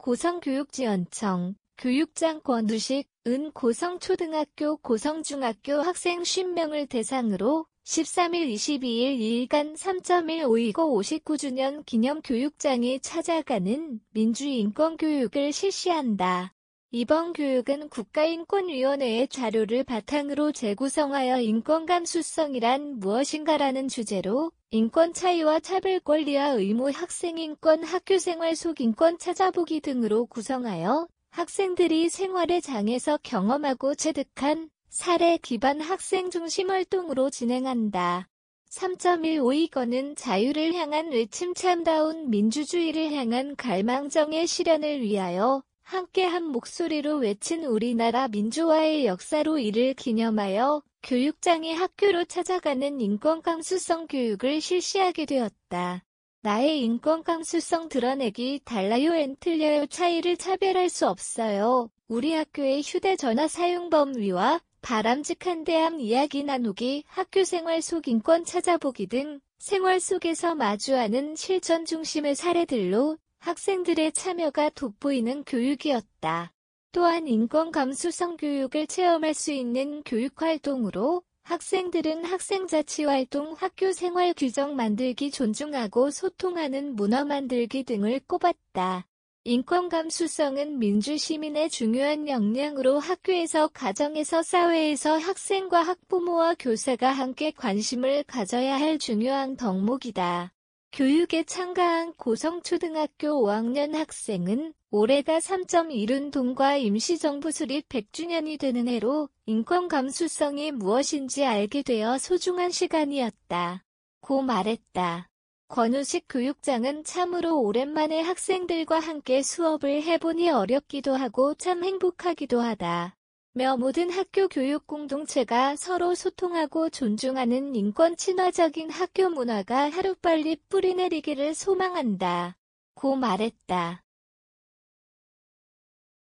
고성교육지원청, 교육장 권우식, 은 고성초등학교 고성중학교 학생 1 0명을 대상으로 13일 22일 2일간 3.152고 59주년 기념 교육장에 찾아가는 민주인권교육을 실시한다. 이번 교육은 국가인권위원회의 자료를 바탕으로 재구성하여 인권감수성이란 무엇인가라는 주제로 인권 차이와 차별 권리와 의무 학생 인권 학교 생활 속 인권 찾아보기 등으로 구성하여 학생들이 생활의 장에서 경험하고 체득한 사례 기반 학생 중심 활동으로 진행한다. 3.152건은 자유를 향한 외침 참다운 민주주의를 향한 갈망정의 실현을 위하여 함께 한 목소리로 외친 우리나라 민주화의 역사로 이를 기념하여 교육장이 학교로 찾아가는 인권감수성 교육을 실시하게 되었다. 나의 인권감수성 드러내기 달라요 엔 틀려요 차이를 차별할 수 없어요. 우리 학교의 휴대전화 사용 범위와 바람직한 대함 이야기 나누기, 학교 생활 속 인권 찾아보기 등 생활 속에서 마주하는 실천 중심의 사례들로 학생들의 참여가 돋보이는 교육이었다. 또한 인권 감수성 교육을 체험할 수 있는 교육활동으로 학생들은 학생자치활동, 학교생활 규정 만들기 존중하고 소통하는 문화 만들기 등을 꼽았다. 인권 감수성은 민주시민의 중요한 역량으로 학교에서 가정에서 사회에서 학생과 학부모와 교사가 함께 관심을 가져야 할 중요한 덕목이다. 교육에 참가한 고성초등학교 5학년 학생은 올해가 3.1운 동과 임시정부 수립 100주년이 되는 해로 인권 감수성이 무엇인지 알게 되어 소중한 시간이었다. 고 말했다. 권우식 교육장은 참으로 오랜만에 학생들과 함께 수업을 해보니 어렵기도 하고 참 행복하기도 하다. 며 모든 학교 교육 공동체가 서로 소통하고 존중하는 인권 친화적인 학교 문화가 하루빨리 뿌리내리기를 소망한다. 고 말했다.